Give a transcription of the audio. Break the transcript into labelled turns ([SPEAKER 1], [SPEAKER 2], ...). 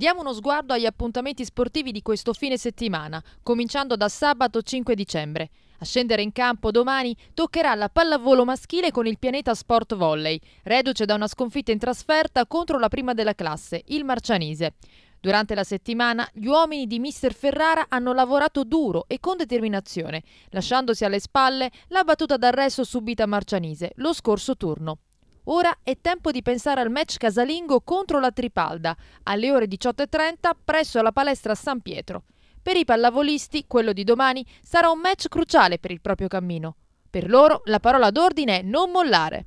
[SPEAKER 1] Diamo uno sguardo agli appuntamenti sportivi di questo fine settimana, cominciando da sabato 5 dicembre. A scendere in campo domani toccherà la pallavolo maschile con il pianeta Sport Volley, reduce da una sconfitta in trasferta contro la prima della classe, il Marcianise. Durante la settimana gli uomini di Mister Ferrara hanno lavorato duro e con determinazione, lasciandosi alle spalle la battuta d'arresto subita a Marcianise lo scorso turno. Ora è tempo di pensare al match casalingo contro la Tripalda, alle ore 18.30 presso la palestra San Pietro. Per i pallavolisti, quello di domani sarà un match cruciale per il proprio cammino. Per loro la parola d'ordine è non mollare.